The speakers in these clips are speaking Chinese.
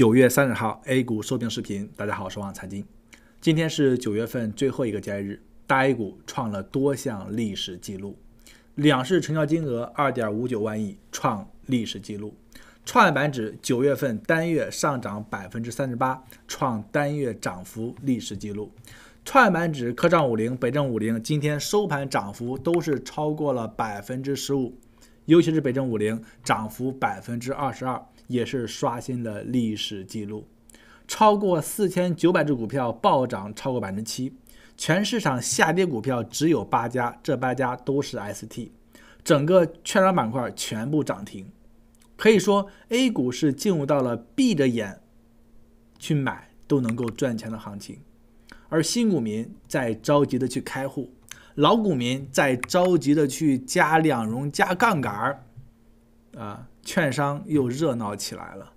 九月三十号，A 股收评视频。大家好，我是王财经。今天是九月份最后一个交易日，大 A 股创了多项历史记录。两市成交金额二点五九万亿，创历史记录。创业板指九月份单月上涨百分之三十八，创单月涨幅历史记录。创业板指科创五零、北证五零今天收盘涨幅都是超过了百分之十五。尤其是北证五零涨幅百分之二十二，也是刷新了历史记录，超过四千九百只股票暴涨超过百分之七，全市场下跌股票只有八家，这八家都是 ST，整个券商板块全部涨停，可以说 A 股是进入到了闭着眼去买都能够赚钱的行情，而新股民在着急的去开户。老股民在着急的去加两融、加杠杆儿，啊，券商又热闹起来了。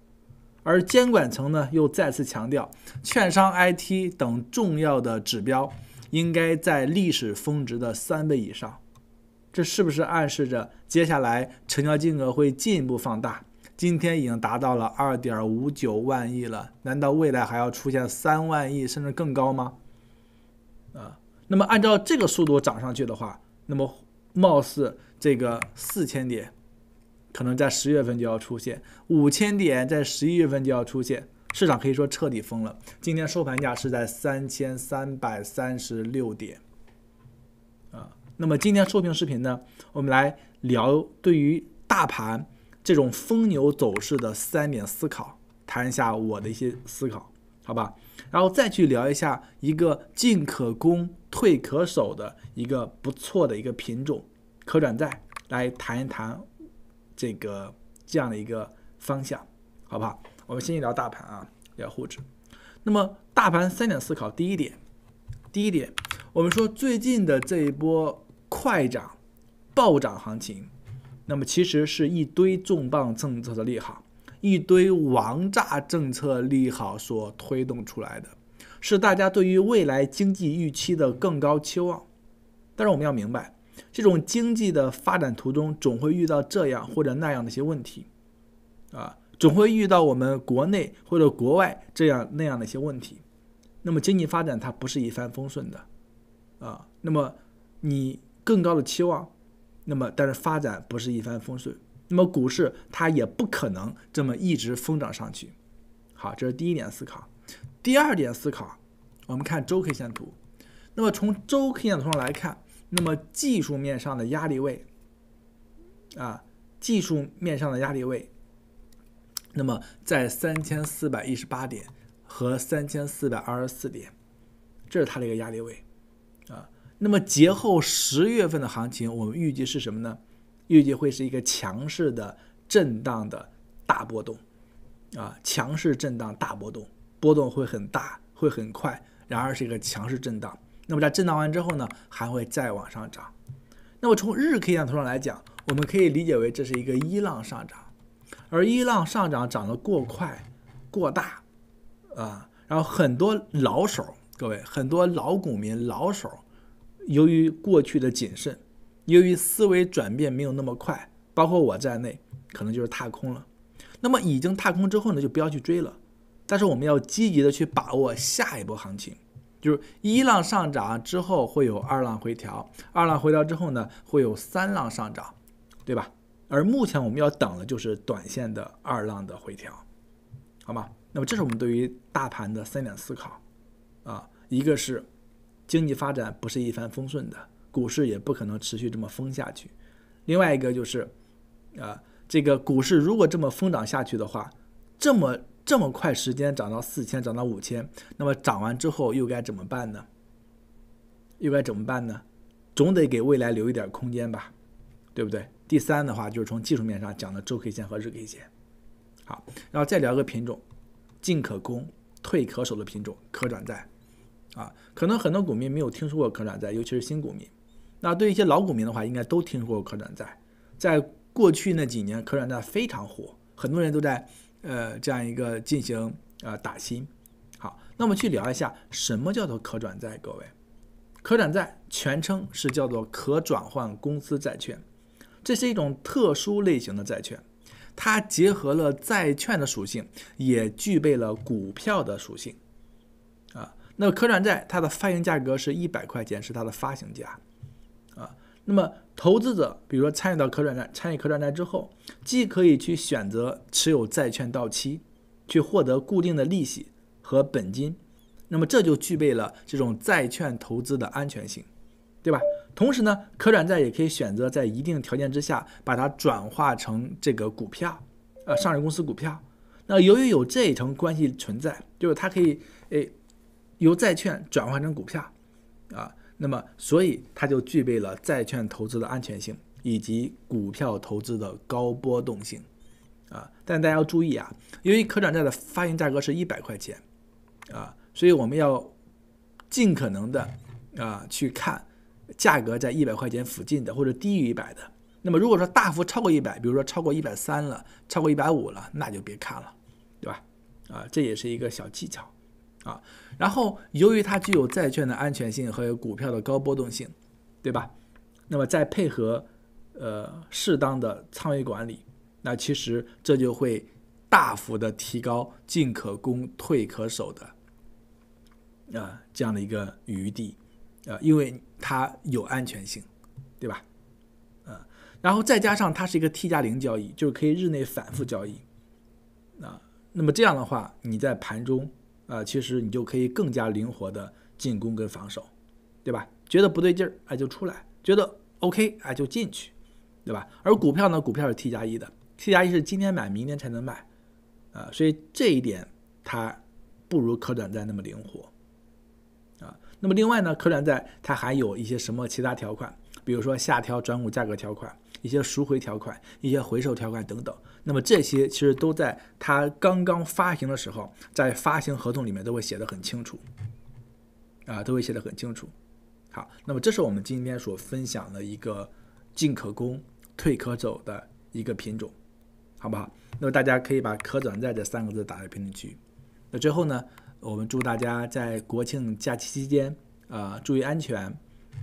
而监管层呢，又再次强调，券商 IT 等重要的指标应该在历史峰值的三倍以上。这是不是暗示着接下来成交金额会进一步放大？今天已经达到了二点五九万亿了，难道未来还要出现三万亿甚至更高吗？那么按照这个速度涨上去的话，那么貌似这个四千点可能在十月份就要出现，五千点在十一月份就要出现，市场可以说彻底疯了。今天收盘价是在三千三百三十六点，啊，那么今天收评视频呢，我们来聊对于大盘这种疯牛走势的三点思考，谈一下我的一些思考。好吧，然后再去聊一下一个进可攻退可守的一个不错的一个品种，可转债，来谈一谈这个这样的一个方向，好不好？我们先去聊大盘啊，聊沪指。那么大盘三点思考，第一点，第一点，我们说最近的这一波快涨、暴涨行情，那么其实是一堆重磅政策的利好。一堆王炸政策利好所推动出来的，是大家对于未来经济预期的更高期望。但是我们要明白，这种经济的发展途中总会遇到这样或者那样的一些问题，啊，总会遇到我们国内或者国外这样那样的一些问题。那么经济发展它不是一帆风顺的，啊，那么你更高的期望，那么但是发展不是一帆风顺。那么股市它也不可能这么一直疯涨上去。好，这是第一点思考。第二点思考，我们看周 K 线图。那么从周 K 线图上来看，那么技术面上的压力位啊，技术面上的压力位，那么在三千四百一十八点和三千四百二十四点，这是它的一个压力位啊。那么节后十月份的行情，我们预计是什么呢？预计会是一个强势的震荡的大波动，啊，强势震荡大波动，波动会很大，会很快。然而是一个强势震荡，那么在震荡完之后呢，还会再往上涨。那么从日 K 线图上来讲，我们可以理解为这是一个一浪上涨，而一浪上涨涨得过快、过大，啊，然后很多老手，各位很多老股民老手，由于过去的谨慎。由于思维转变没有那么快，包括我在内，可能就是踏空了。那么已经踏空之后呢，就不要去追了。但是我们要积极的去把握下一波行情，就是一浪上涨之后会有二浪回调，二浪回调之后呢，会有三浪上涨，对吧？而目前我们要等的就是短线的二浪的回调，好吗？那么这是我们对于大盘的三点思考，啊，一个是经济发展不是一帆风顺的。股市也不可能持续这么疯下去。另外一个就是，啊，这个股市如果这么疯涨下去的话，这么这么快时间涨到四千，涨到五千，那么涨完之后又该怎么办呢？又该怎么办呢？总得给未来留一点空间吧，对不对？第三的话就是从技术面上讲的周 K 线和日 K 线。好，然后再聊个品种，进可攻，退可守的品种，可转债。啊，可能很多股民没有听说过可转债，尤其是新股民。那对一些老股民的话，应该都听说过可转债。在过去那几年，可转债非常火，很多人都在呃这样一个进行呃打新。好，那我们去聊一下什么叫做可转债，各位。可转债全称是叫做可转换公司债券，这是一种特殊类型的债券，它结合了债券的属性，也具备了股票的属性。啊，那可转债它的发行价格是一百块钱，是它的发行价。啊，那么投资者比如说参与到可转债，参与可转债之后，既可以去选择持有债券到期，去获得固定的利息和本金，那么这就具备了这种债券投资的安全性，对吧？同时呢，可转债也可以选择在一定条件之下把它转化成这个股票，啊，上市公司股票。那由于有这一层关系存在，就是它可以诶由债券转换成股票，啊。那么，所以它就具备了债券投资的安全性以及股票投资的高波动性，啊，但大家要注意啊，由于可转债的发行价格是一百块钱，啊，所以我们要尽可能的啊去看价格在一百块钱附近的或者低于一百的。那么，如果说大幅超过一百，比如说超过一百三了，超过一百五了，那就别看了，对吧？啊，这也是一个小技巧。啊，然后由于它具有债券的安全性和股票的高波动性，对吧？那么再配合呃适当的仓位管理，那其实这就会大幅的提高进可攻退可守的啊这样的一个余地，啊，因为它有安全性，对吧？啊，然后再加上它是一个 T 加零交易，就是可以日内反复交易，啊，那么这样的话你在盘中。啊，其实你就可以更加灵活的进攻跟防守，对吧？觉得不对劲儿，哎，就出来；觉得 OK，哎，就进去，对吧？而股票呢，股票是 T 加一的，T 加一是今天买，明天才能卖，啊，所以这一点它不如可转债那么灵活，啊。那么另外呢，可转债它还有一些什么其他条款，比如说下调转股价格条款。一些赎回条款、一些回收条款等等，那么这些其实都在它刚刚发行的时候，在发行合同里面都会写得很清楚，啊，都会写得很清楚。好，那么这是我们今天所分享的一个进可攻、退可走的一个品种，好不好？那么大家可以把“可转债”这三个字打在评论区。那最后呢，我们祝大家在国庆假期期间，呃，注意安全，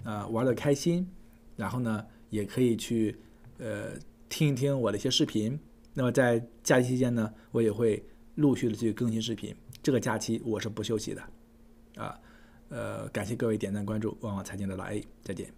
呃，玩得开心，然后呢，也可以去。呃，听一听我的一些视频。那么在假期期间呢，我也会陆续的去更新视频。这个假期我是不休息的，啊，呃，感谢各位点赞、关注“旺旺财经”的老 A，再见。